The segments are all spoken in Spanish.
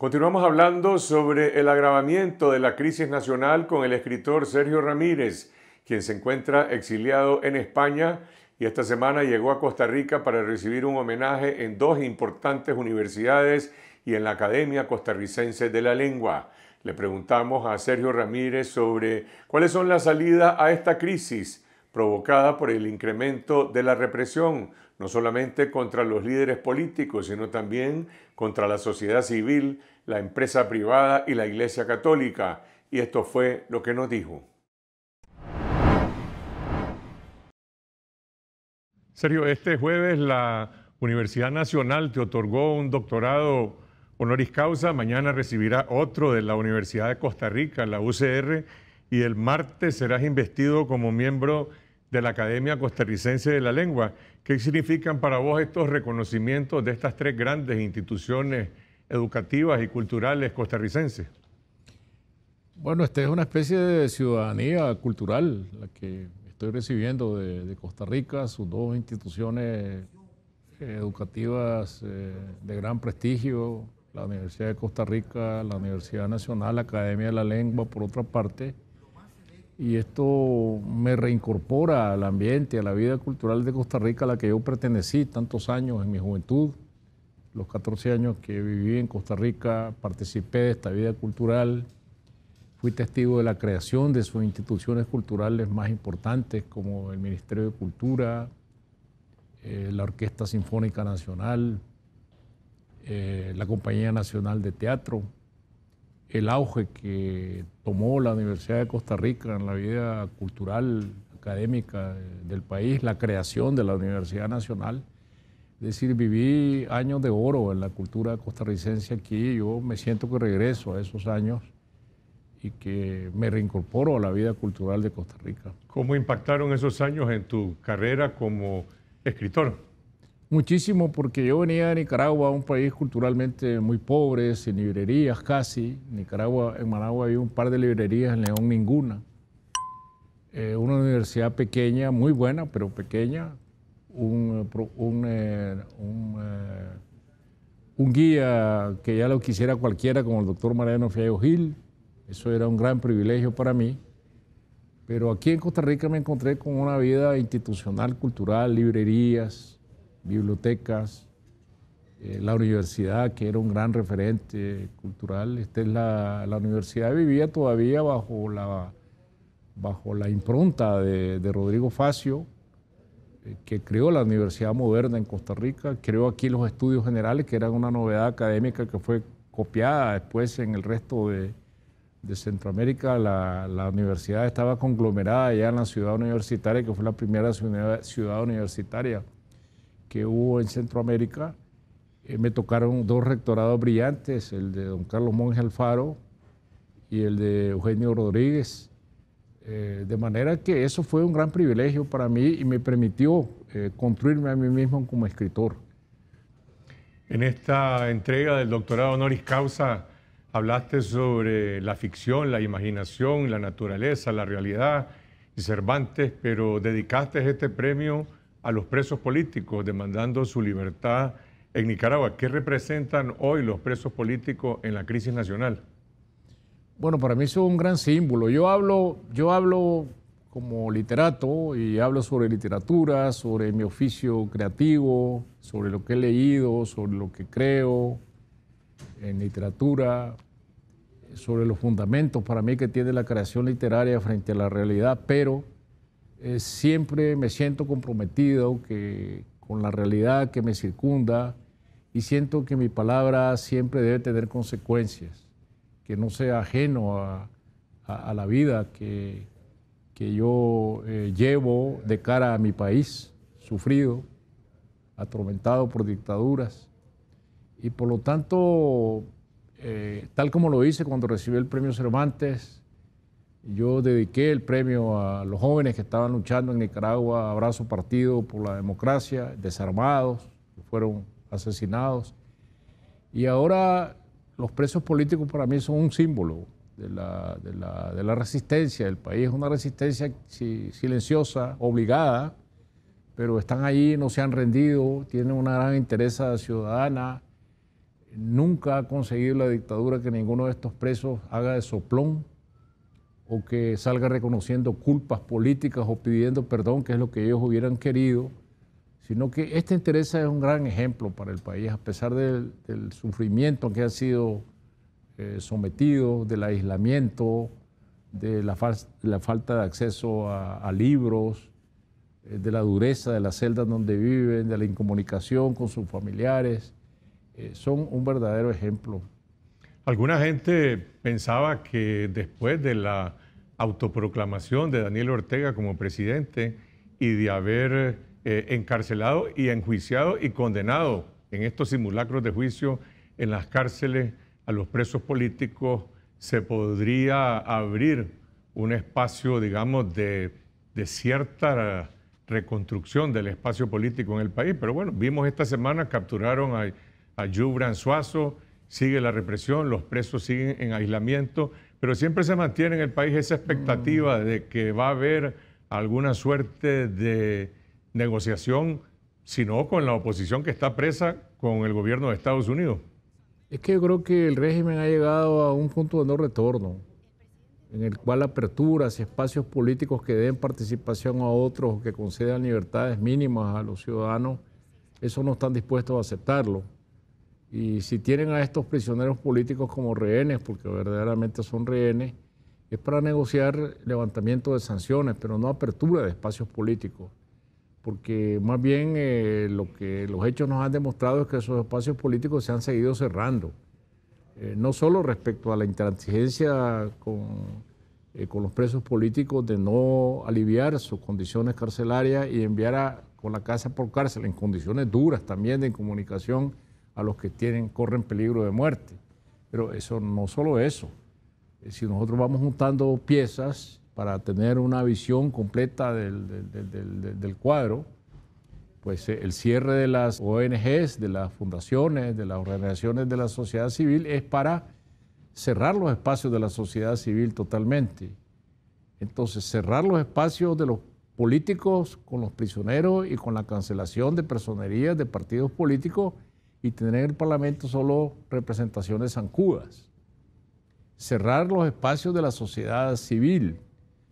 Continuamos hablando sobre el agravamiento de la crisis nacional con el escritor Sergio Ramírez, quien se encuentra exiliado en España y esta semana llegó a Costa Rica para recibir un homenaje en dos importantes universidades y en la Academia Costarricense de la Lengua. Le preguntamos a Sergio Ramírez sobre cuáles son las salidas a esta crisis provocada por el incremento de la represión, no solamente contra los líderes políticos, sino también contra la sociedad civil, la empresa privada y la Iglesia Católica. Y esto fue lo que nos dijo. Sergio, este jueves la Universidad Nacional te otorgó un doctorado honoris causa, mañana recibirá otro de la Universidad de Costa Rica, la UCR y el martes serás investido como miembro de la Academia Costarricense de la Lengua. ¿Qué significan para vos estos reconocimientos de estas tres grandes instituciones educativas y culturales costarricenses? Bueno, esta es una especie de ciudadanía cultural la que estoy recibiendo de, Costa Rica, sus dos instituciones eh, educativas eh, de gran prestigio, la Universidad de Costa Rica, la Universidad Nacional, la Academia de la Lengua, por otra parte, y esto me reincorpora al ambiente, a la vida cultural de Costa Rica a la que yo pertenecí tantos años en mi juventud. Los 14 años que viví en Costa Rica participé de esta vida cultural, fui testigo de la creación de sus instituciones culturales más importantes como el Ministerio de Cultura, eh, la Orquesta Sinfónica Nacional, eh, la Compañía Nacional de Teatro, el auge que tomó la Universidad de Costa Rica en la vida cultural, académica del país, la creación de la Universidad Nacional. Es decir, viví años de oro en la cultura costarricense aquí. Yo me siento que regreso a esos años y que me reincorporo a la vida cultural de Costa Rica. ¿Cómo impactaron esos años en tu carrera como escritor? Muchísimo porque yo venía de Nicaragua, un país culturalmente muy pobre, sin librerías casi. Nicaragua, en Managua había un par de librerías, en León ninguna. Eh, una universidad pequeña, muy buena, pero pequeña. Un, eh, eh, un, guía que ya lo quisiera cualquiera, como el doctor Mariano Fiallo Gil. Eso era un gran privilegio para mí. Pero aquí en Costa Rica me encontré con una vida institucional, cultural, librerías, bibliotecas, eh, la universidad, que era un gran referente cultural. Esta es la, la universidad vivía todavía bajo la, bajo la impronta de, de Rodrigo Facio, eh, que creó la Universidad Moderna en Costa Rica, creó aquí los estudios generales, que eran una novedad académica que fue copiada después en el resto de, Centroamérica, la, universidad estaba conglomerada ya en la ciudad universitaria, que fue la primera ciudad universitaria que hubo en Centroamérica, eh, me tocaron dos rectorados brillantes, el de don Carlos Monge Alfaro y el de Eugenio Rodríguez. Eh, de manera que eso fue un gran privilegio para mí y me permitió eh, construirme a mí mismo como escritor. En esta entrega del doctorado honoris causa hablaste sobre la ficción, la imaginación, la naturaleza, la realidad y Cervantes, pero dedicaste este premio a los presos políticos demandando su libertad en Nicaragua. ¿Qué representan hoy los presos políticos en la crisis nacional? Bueno, para mí es un gran símbolo. Yo hablo, yo hablo como literato y hablo sobre literatura, sobre mi oficio creativo, sobre lo que he leído, sobre lo que creo en literatura, sobre los fundamentos para mí que tiene la creación literaria frente a la realidad, pero eh, siempre me siento comprometido que, con la realidad que me circunda y siento que mi palabra siempre debe tener consecuencias, que no sea ajeno a, la vida que, que yo eh, llevo de cara a mi país, sufrido, atormentado por dictaduras. Y por lo tanto, eh, tal como lo hice cuando recibí el premio Cervantes, yo dediqué el premio a los jóvenes que estaban luchando en Nicaragua, abrazo partido por la democracia, desarmados, fueron asesinados. Y ahora los presos políticos para mí son un símbolo de la, resistencia del país, una resistencia silenciosa, obligada, pero están ahí, no se han rendido, tienen una gran interés ciudadana. Nunca ha conseguido la dictadura que ninguno de estos presos haga de soplón o que salga reconociendo culpas políticas o pidiendo perdón, que es lo que ellos hubieran querido, sino que este interés es un gran ejemplo para el país, a pesar del, del sufrimiento que ha sido eh, sometido, del aislamiento, de la, la falta de acceso a, libros, eh, de la dureza de las celdas donde viven, de la incomunicación con sus familiares, eh, son un verdadero ejemplo. Alguna gente pensaba que después de la autoproclamación de Daniel Ortega como presidente y de haber eh, encarcelado y enjuiciado y condenado en estos simulacros de juicio en las cárceles a los presos políticos, se podría abrir un espacio, digamos, de, cierta reconstrucción del espacio político en el país. Pero bueno, vimos esta semana, capturaron a, a suazo sigue la represión, los presos siguen en aislamiento. Pero siempre se mantiene en el país esa expectativa mm. de que va a haber alguna suerte de negociación, si no con la oposición que está presa con el gobierno de Estados Unidos. Es que yo creo que el régimen ha llegado a un punto de no retorno, en el cual aperturas y espacios políticos que den participación a otros que concedan libertades mínimas a los ciudadanos, eso no están dispuestos a aceptarlo. Y si tienen a estos prisioneros políticos como rehenes, porque verdaderamente son rehenes, es para negociar levantamiento de sanciones, pero no apertura de espacios políticos. Porque más bien eh, lo que los hechos nos han demostrado es que esos espacios políticos se han seguido cerrando. Eh, no solo respecto a la intransigencia eh, con, los presos políticos de no aliviar sus condiciones carcelarias y enviar a, con la casa por cárcel en condiciones duras también de incomunicación a los que tienen, corren peligro de muerte. Pero eso no solo eso. Eh, si nosotros vamos juntando piezas para tener una visión completa del, del cuadro, pues eh, el cierre de las ONGs, de las fundaciones, de las organizaciones de la sociedad civil es para cerrar los espacios de la sociedad civil totalmente. Entonces, cerrar los espacios de los políticos con los prisioneros y con la cancelación de personerías de partidos políticos y tener en el Parlamento solo representaciones zancudas. Cerrar los espacios de la sociedad civil,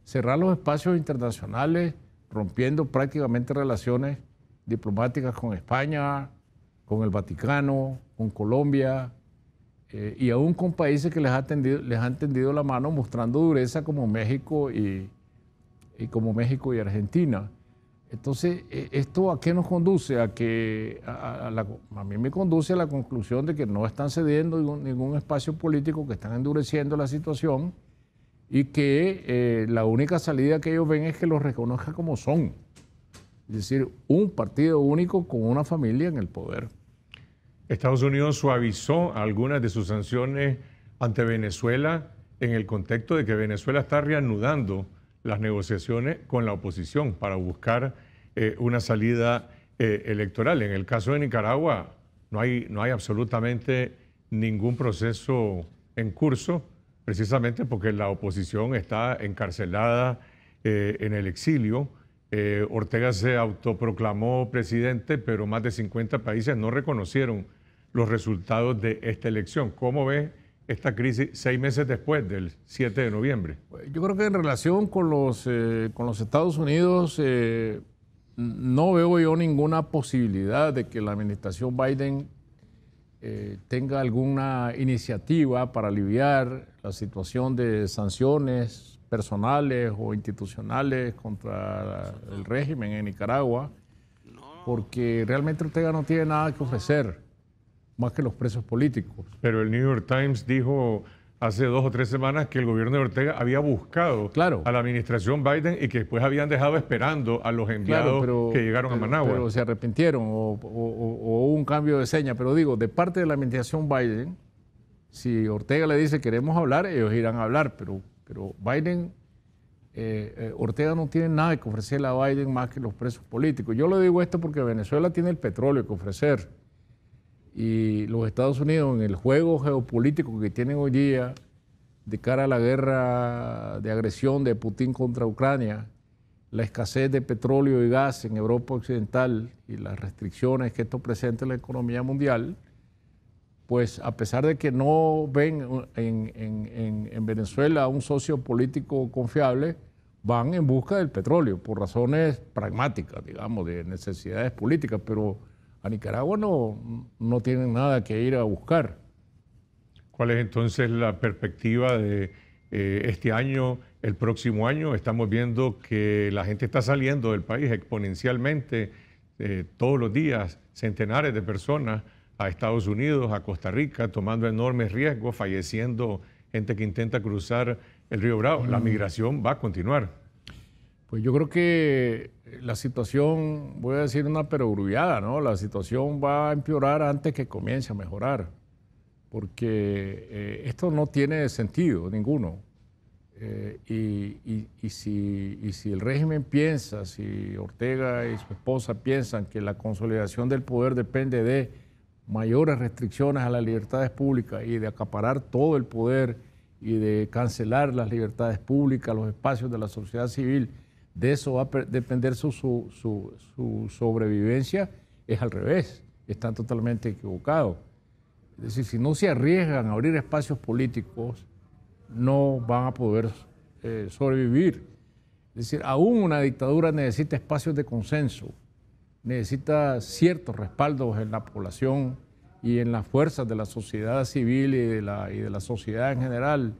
cerrar los espacios internacionales, rompiendo prácticamente relaciones diplomáticas con España, con el Vaticano, con Colombia eh, y aún con países que les, les han tendido la mano mostrando dureza como México y como México y Argentina. Entonces, e, ¿esto a qué nos conduce? A que a, mí me conduce a la conclusión de que no están cediendo ningún, espacio político, que están endureciendo la situación y que eh, la única salida que ellos ven es que los reconozca como son. Es decir, un partido único con una familia en el poder. Estados Unidos suavizó algunas de sus sanciones ante Venezuela en el contexto de que Venezuela está reanudando las negociaciones con la oposición para buscar eh, una salida eh, electoral. En el caso de Nicaragua no hay, no hay absolutamente ningún proceso en curso, precisamente porque la oposición está encarcelada eh, en el exilio. Ortega se autoproclamó presidente, pero más de 50 países no reconocieron los resultados de esta elección. ¿Cómo ve? esta crisis seis meses después del 7 de noviembre? Pues, yo creo que en relación con los, eh, con los Estados Unidos, eh, no veo yo ninguna posibilidad de que la administración Biden eh, tenga alguna iniciativa para aliviar la situación de sanciones personales o institucionales contra el régimen en Nicaragua, porque realmente Ortega no tiene nada que ofrecer más que los presos políticos. Pero el New York Times dijo hace dos o tres semanas que el gobierno de Ortega había buscado a la administración Biden y que después habían dejado esperando a los enviados que llegaron a Managua. Pero se arrepintieron o, hubo un cambio de seña. Pero digo, de parte de la administración Biden, si Ortega le dice queremos hablar, ellos irán a hablar. Pero, pero Biden, eh, eh, Ortega no tiene nada que ofrecerle a Biden más que los presos políticos. Yo le digo esto porque Venezuela tiene el petróleo que ofrecer. Y los Estados Unidos en el juego geopolítico que tienen hoy día de cara a la guerra de agresión de Putin contra Ucrania, la escasez de petróleo y gas en Europa Occidental y las restricciones que esto presenta en la economía mundial, pues a pesar de que no ven en, en, en Venezuela un socio político confiable, van en busca del petróleo por razones pragmáticas, digamos, de necesidades políticas, pero a Nicaragua no, no tienen nada que ir a buscar. ¿Cuál es entonces la perspectiva de eh, este año, el próximo año? Estamos viendo que la gente está saliendo del país exponencialmente, eh, todos los días, centenares de personas a Estados Unidos, a Costa Rica, tomando enormes riesgos, falleciendo gente que intenta cruzar el río Bravo. La mm. migración va a continuar. Pues yo creo que la situación, voy a decir una perogrullada, ¿no? La situación va a empeorar antes que comience a mejorar, porque eh, esto no tiene sentido ninguno. Eh, y, si, el régimen piensa, si Ortega y su esposa piensan que la consolidación del poder depende de mayores restricciones a las libertades públicas y de acaparar todo el poder y de cancelar las libertades públicas, los espacios de la sociedad civil, de eso va a depender su, sobrevivencia, es al revés, están totalmente equivocados. Es decir, si no se arriesgan a abrir espacios políticos, no van a poder eh, sobrevivir. Es decir, aún una dictadura necesita espacios de consenso, necesita ciertos respaldos en la población y en las fuerzas de la sociedad civil y de la, y de la sociedad en general.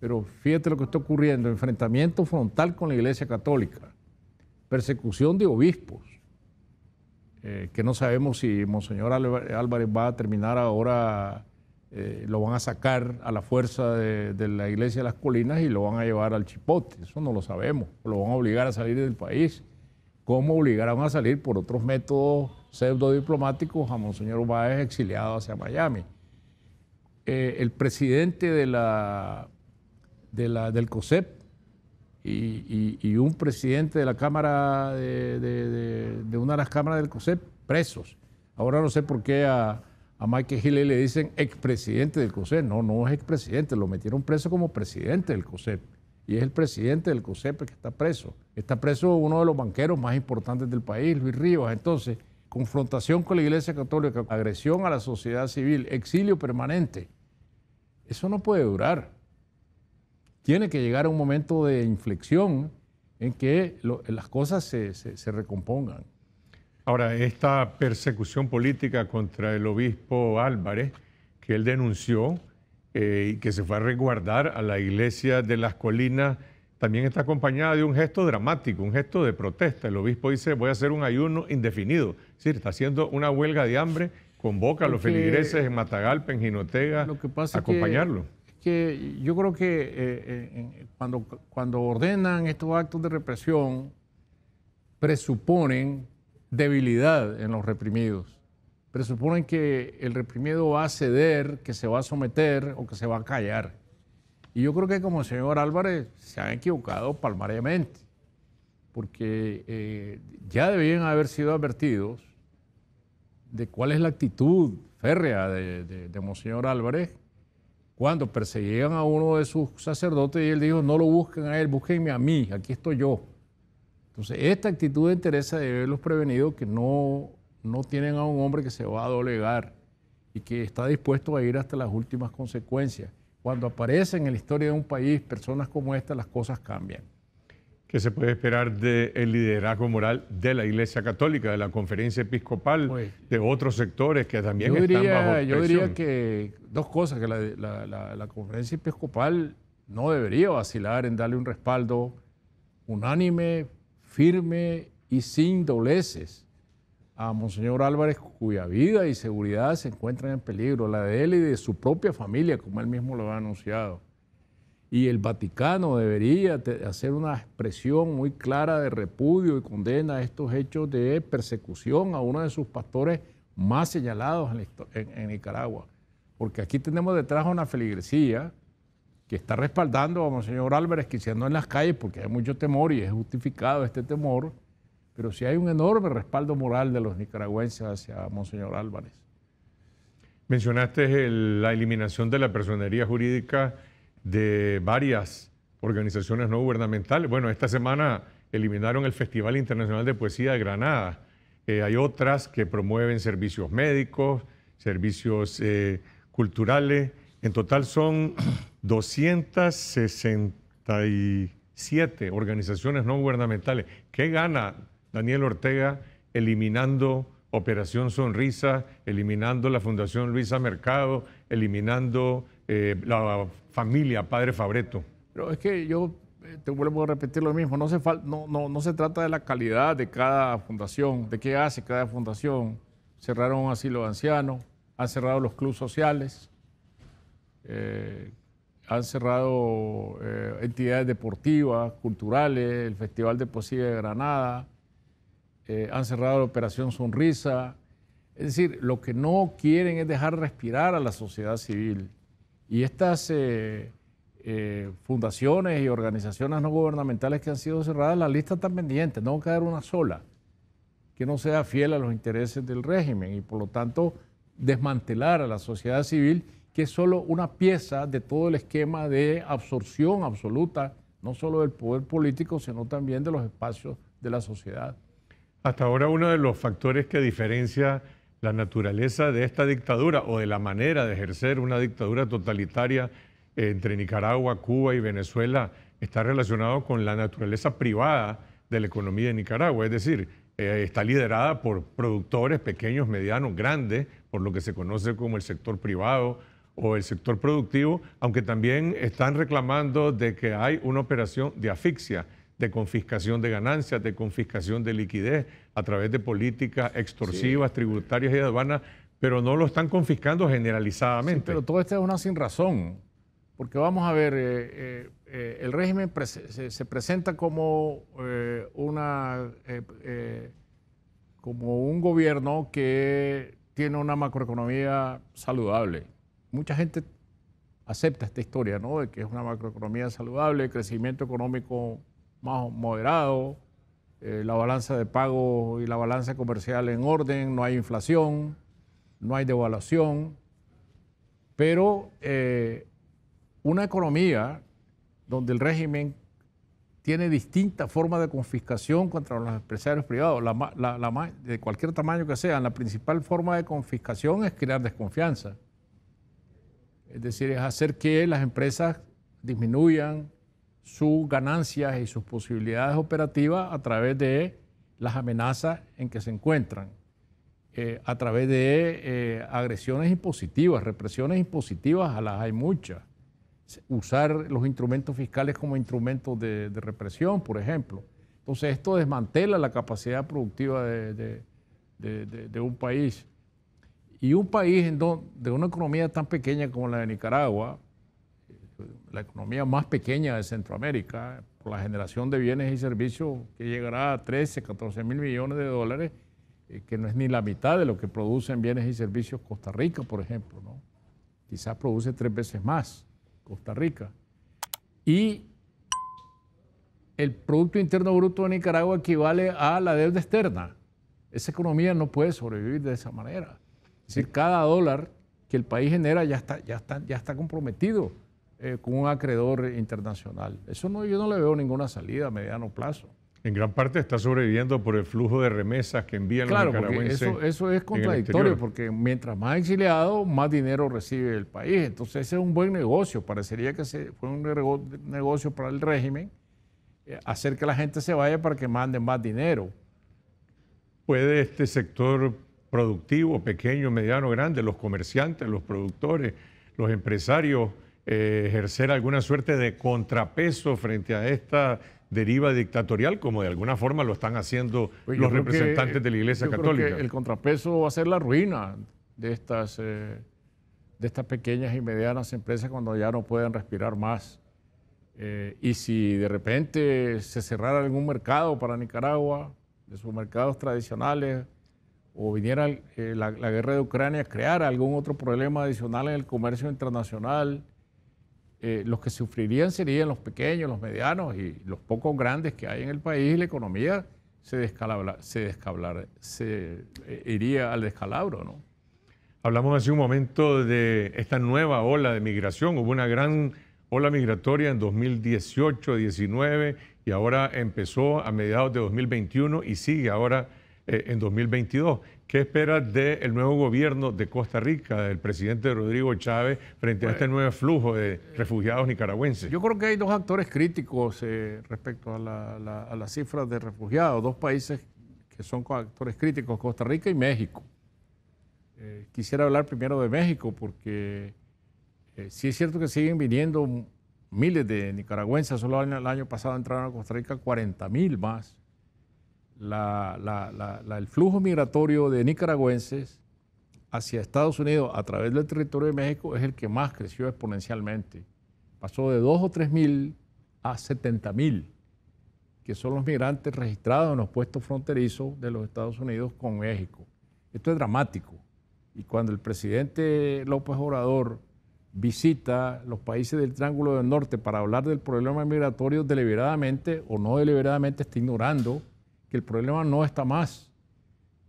Pero fíjate lo que está ocurriendo, enfrentamiento frontal con la Iglesia Católica, persecución de obispos, eh, que no sabemos si Monseñor Álvarez va a terminar ahora, eh, lo van a sacar a la fuerza de, la Iglesia de las Colinas y lo van a llevar al chipote, eso no lo sabemos, lo van a obligar a salir del país. ¿Cómo obligarán a salir por otros métodos pseudo diplomáticos a Monseñor Báez exiliado hacia Miami? Eh, el presidente de la del COSEP y, un presidente de la Cámara, de, una de las cámaras del COSEP, presos. Ahora no sé por qué a, a Michael le dicen expresidente del COSEP. No, no es expresidente, lo metieron preso como presidente del COSEP. Y es el presidente del COSEP que está preso. Está preso uno de los banqueros más importantes del país, Luis Rivas. Entonces, confrontación con la Iglesia Católica, agresión a la sociedad civil, exilio permanente. Eso no puede durar tiene que llegar a un momento de inflexión en que las cosas se, recompongan. Ahora, esta persecución política contra el obispo Álvarez, que él denunció eh, y que se fue a resguardar a la iglesia de las colinas, también está acompañada de un gesto dramático, un gesto de protesta. El obispo dice, voy a hacer un ayuno indefinido. Es está haciendo una huelga de hambre, convoca a los feligreses en Matagalpa, en Ginotega, lo que pasa acompañarlo yo creo que eh, eh, cuando, cuando ordenan estos actos de represión, presuponen debilidad en los reprimidos, presuponen que el reprimido va a ceder, que se va a someter o que se va a callar. Y yo creo que como señor Álvarez se han equivocado palmariamente, porque eh, ya debían haber sido advertidos de cuál es la actitud férrea de, de, de Monseñor Álvarez cuando perseguían a uno de sus sacerdotes y él dijo, no lo busquen a él, búsquenme a mí, aquí estoy yo. Entonces, esta actitud de interesa de los prevenidos que no, no tienen a un hombre que se va a dolegar y que está dispuesto a ir hasta las últimas consecuencias. Cuando aparecen en la historia de un país personas como esta, las cosas cambian. ¿Qué se puede esperar del liderazgo moral de la Iglesia Católica, de la Conferencia Episcopal, de otros sectores que también están bajo presión? Yo diría que dos cosas, que la, Conferencia Episcopal no debería vacilar en darle un respaldo unánime, firme y sin dobleces a Monseñor Álvarez, cuya vida y seguridad se encuentran en peligro, la de él y de su propia familia, como él mismo lo ha anunciado y el Vaticano debería hacer una expresión muy clara de repudio y condena a estos hechos de persecución a uno de sus pastores más señalados en, Nicaragua. Porque aquí tenemos detrás una feligresía que está respaldando a Monseñor Álvarez, que en las calles porque hay mucho temor y es justificado este temor, pero sí hay un enorme respaldo moral de los nicaragüenses hacia Monseñor Álvarez. Mencionaste la eliminación de la personería jurídica de varias organizaciones no gubernamentales. Bueno, esta semana eliminaron el Festival Internacional de Poesía de Granada. Eh, hay otras que promueven servicios médicos, servicios eh, culturales. En total son 267 organizaciones no gubernamentales. ¿Qué gana Daniel Ortega eliminando Operación Sonrisa, eliminando la Fundación Luisa Mercado, eliminando eh, la familia, padre Fabreto. Pero es que yo eh, te vuelvo a repetir lo mismo, no se, no, se trata de la calidad de cada fundación, de qué hace cada fundación. Cerraron un asilo de ancianos, han cerrado los clubes sociales, eh, han cerrado entidades deportivas, culturales, el Festival de Poesía de Granada, han cerrado la Operación Sonrisa. Es decir, lo que no quieren es dejar respirar a la sociedad civil. Y estas eh, eh, fundaciones y organizaciones no gubernamentales que han sido cerradas, la lista está pendiente, no va a caer una sola que no sea fiel a los intereses del régimen y por lo tanto desmantelar a la sociedad civil, que es solo una pieza de todo el esquema de absorción absoluta, no solo del poder político, sino también de los espacios de la sociedad. Hasta ahora uno de los factores que diferencia la naturaleza de esta dictadura o de la manera de ejercer una dictadura totalitaria eh, entre Nicaragua, Cuba y Venezuela está relacionado con la naturaleza privada de la economía de Nicaragua, es decir, eh, está liderada por productores pequeños, medianos, grandes, por lo que se conoce como el sector privado o el sector productivo, aunque también están reclamando de que hay una operación de asfixia de confiscación de ganancias, de confiscación de liquidez a través de políticas extorsivas, tributarias y aduanas, pero no lo están confiscando generalizadamente. pero todo esto es una sin razón, porque vamos a ver, eh, eh, eh, el régimen se, presenta como una como un gobierno que tiene una macroeconomía saludable. Mucha gente acepta esta historia, ¿no? De que es una macroeconomía saludable, crecimiento económico más moderado, eh, la balanza de pago y la balanza comercial en orden, no hay inflación, no hay devaluación, pero eh, una economía donde el régimen tiene distintas formas de confiscación contra los empresarios privados, de cualquier tamaño que sean. La principal forma de confiscación es crear desconfianza. Es decir, es hacer que las empresas disminuyan sus ganancias y sus posibilidades operativas a través de las amenazas en que se encuentran, eh, a través de eh, agresiones impositivas, represiones impositivas, a las hay muchas. Usar los instrumentos fiscales como instrumentos de, represión, por ejemplo. Entonces esto desmantela la capacidad productiva de, un país. Y un país donde, de una economía tan pequeña como la de Nicaragua, la economía más pequeña de Centroamérica, por la generación de bienes y servicios que llegará a 13, 14 mil millones de dólares, eh, que no es ni la mitad de lo que producen bienes y servicios Costa Rica, por ejemplo. ¿no? Quizás produce tres veces más Costa Rica. Y el Producto Interno Bruto de Nicaragua equivale a la deuda externa. Esa economía no puede sobrevivir de esa manera. Es decir, cada dólar que el país genera ya está, ya está, ya está comprometido eh, con un acreedor internacional. Eso no, yo no le veo ninguna salida a mediano plazo. En gran parte está sobreviviendo por el flujo de remesas que envían claro, los Eso, eso es contradictorio, porque mientras más exiliado, más dinero recibe el país. Entonces, ese es un buen negocio. Parecería que fue un negocio para el régimen eh, hacer que la gente se vaya para que manden más dinero. ¿Puede este sector productivo, pequeño, mediano, grande, los comerciantes, los productores, los empresarios, eh, ejercer alguna suerte de contrapeso frente a esta deriva dictatorial, como de alguna forma lo están haciendo pues los representantes de la Iglesia Católica. el contrapeso va a ser la ruina de estas, eh, de estas pequeñas y medianas empresas cuando ya no pueden respirar más. Eh, y si de repente se cerrara algún mercado para Nicaragua, de sus mercados tradicionales, o viniera la, guerra de Ucrania, crear algún otro problema adicional en el comercio internacional, eh, los que sufrirían serían los pequeños, los medianos y los pocos grandes que hay en el país. La economía se, se, eh, iría al descalabro, ¿no? Hablamos hace un momento de esta nueva ola de migración. Hubo una gran ola migratoria en 2018, 19 y ahora empezó a mediados de 2021 y sigue ahora eh, en 2022. ¿Qué esperas del nuevo gobierno de Costa Rica, del presidente Rodrigo Chávez, frente a este pues, nuevo flujo de refugiados nicaragüenses? Yo creo que hay dos actores críticos eh, respecto a, la, la, las cifras de refugiados, dos países que son actores críticos, Costa Rica y México. Eh, quisiera hablar primero de México porque sí es cierto que siguen viniendo miles de nicaragüenses, solo el año pasado entraron a Costa Rica 40 mil más el flujo migratorio de nicaragüenses hacia Estados Unidos a través del territorio de México es el que más creció exponencialmente. Pasó de 2 o 3 mil a 70 mil, que son los migrantes registrados en los puestos fronterizos de los Estados Unidos con México. Esto es dramático. Y cuando el presidente López Obrador visita los países del Triángulo del Norte para hablar del problema migratorio deliberadamente o no deliberadamente está ignorando que el problema no está más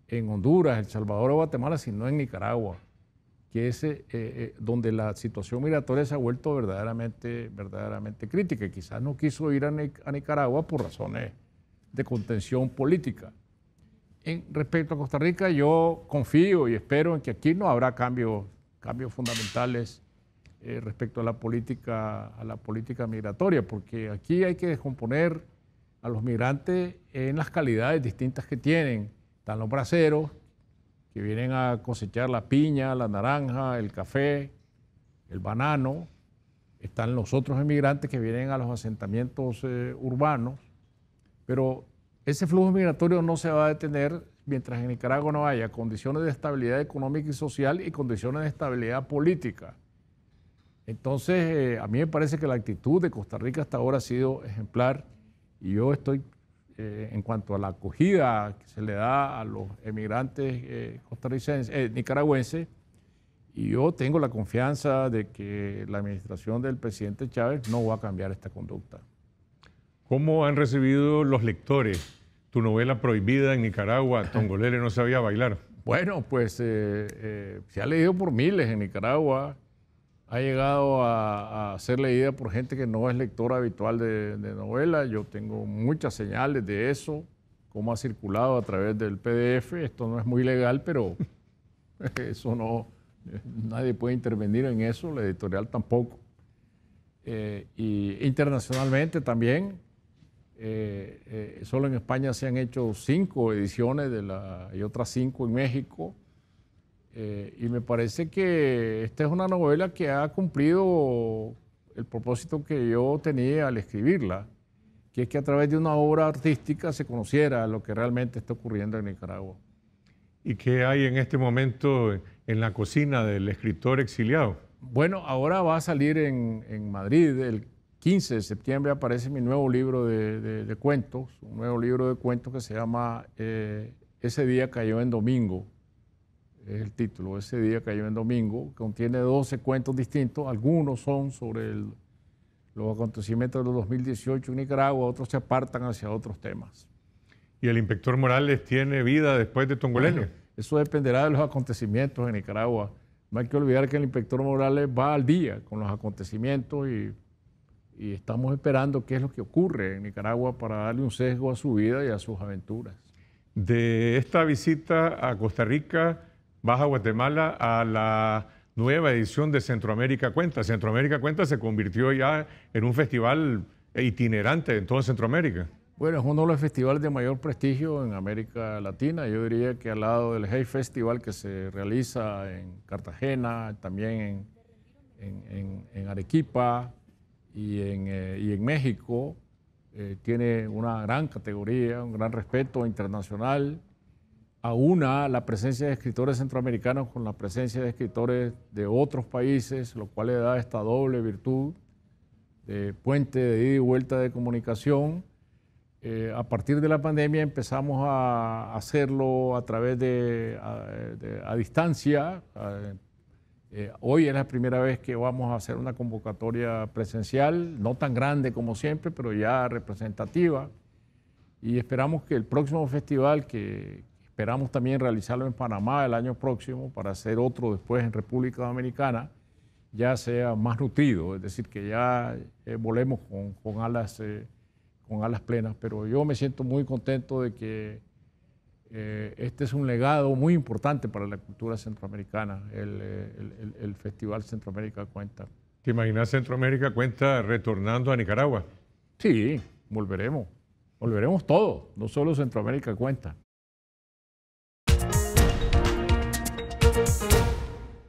en Honduras, El Salvador o Guatemala, sino en Nicaragua, que es eh, eh, donde la situación migratoria se ha vuelto verdaderamente, verdaderamente crítica. quizás no quiso ir a, Nicaragua por razones de contención política. En, respecto a Costa Rica, yo confío y espero en que aquí no habrá cambios, cambios fundamentales eh, respecto a la política, a la política migratoria, porque aquí hay que descomponer a los migrantes en las calidades distintas que tienen. Están los braceros, que vienen a cosechar la piña, la naranja, el café, el banano. Están los otros emigrantes que vienen a los asentamientos eh, urbanos. Pero ese flujo migratorio no se va a detener mientras en Nicaragua no haya condiciones de estabilidad económica y social y condiciones de estabilidad política. Entonces, eh, a mí me parece que la actitud de Costa Rica hasta ahora ha sido ejemplar y yo estoy, eh, en cuanto a la acogida que se le da a los emigrantes eh, costarricenses, eh, nicaragüenses, y yo tengo la confianza de que la administración del presidente Chávez no va a cambiar esta conducta. ¿Cómo han recibido los lectores tu novela prohibida en Nicaragua, Tongolele no sabía bailar? Bueno, pues se ha leído por miles en Nicaragua ha llegado a, ser leída por gente que no es lectora habitual de, de novelas. Yo tengo muchas señales de eso, cómo ha circulado a través del PDF. Esto no es muy legal, pero eso no, nadie puede intervenir en eso, la editorial tampoco. Eh, y internacionalmente también, eh, eh, solo en España se han hecho cinco ediciones de la, y otras cinco en México. Eh, y me parece que esta es una novela que ha cumplido el propósito que yo tenía al escribirla, que es que a través de una obra artística se conociera lo que realmente está ocurriendo en Nicaragua. ¿Y qué hay en este momento en la cocina del escritor exiliado? Bueno, ahora va a salir en, Madrid, el 15 de septiembre aparece mi nuevo libro de, cuentos, un nuevo libro de cuentos que se llama eh, Ese día cayó en domingo es el título. Ese día cayó en domingo, contiene 12 cuentos distintos, algunos son sobre los acontecimientos del 2018 en Nicaragua, otros se apartan hacia otros temas. ¿Y el inspector Morales tiene vida después de Tongoleño? eso dependerá de los acontecimientos en Nicaragua. No hay que olvidar que el inspector Morales va al día con los acontecimientos y, y estamos esperando qué es lo que ocurre en Nicaragua para darle un sesgo a su vida y a sus aventuras. De esta visita a Costa Rica, Baja Guatemala a la nueva edición de Centroamérica Cuenta. Centroamérica Cuenta se convirtió ya en un festival itinerante en toda Centroamérica. Bueno, es uno de los festivales de mayor prestigio en América Latina. Yo diría que al lado del Hey Festival que se realiza en Cartagena, también en, Arequipa y en, eh, México, eh, tiene una gran categoría, un gran respeto internacional una la presencia de escritores centroamericanos con la presencia de escritores de otros países, lo cual le da esta doble virtud de puente de ida y vuelta de comunicación. Eh, a partir de la pandemia empezamos a hacerlo a través de a, distancia. Eh, hoy es la primera vez que vamos a hacer una convocatoria presencial, no tan grande como siempre, pero ya representativa. Y esperamos que el próximo festival que, Esperamos también realizarlo en Panamá el año próximo para hacer otro después en República Dominicana, ya sea más nutrido, es decir, que ya eh, volemos con, alas, eh, con alas plenas. Pero yo me siento muy contento de que eh, este es un legado muy importante para la cultura centroamericana, el, el Festival Centroamérica Cuenta. ¿Te imaginas Centroamérica Cuenta retornando a Nicaragua? Sí, volveremos. Volveremos todos, no solo Centroamérica Cuenta.